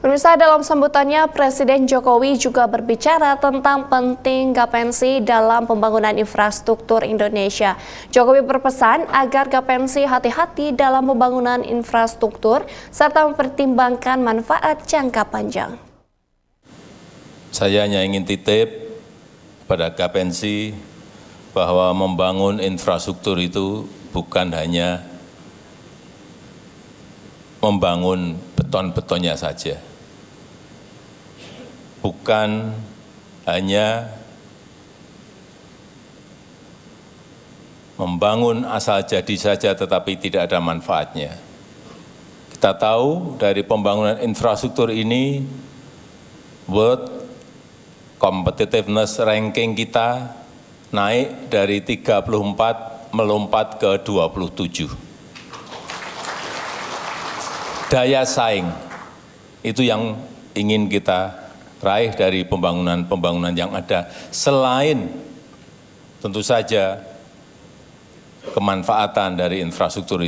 Pemirsa dalam sambutannya, Presiden Jokowi juga berbicara tentang penting Gapensi dalam pembangunan infrastruktur Indonesia. Jokowi berpesan agar Gapensi hati-hati dalam pembangunan infrastruktur serta mempertimbangkan manfaat jangka panjang. Saya hanya ingin titip pada Gapensi bahwa membangun infrastruktur itu bukan hanya membangun beton-betonnya saja. Bukan hanya membangun asal jadi saja tetapi tidak ada manfaatnya. Kita tahu dari pembangunan infrastruktur ini World Competitiveness Ranking kita naik dari 34 melompat ke 27 daya saing. Itu yang ingin kita raih dari pembangunan-pembangunan yang ada. Selain tentu saja kemanfaatan dari infrastruktur itu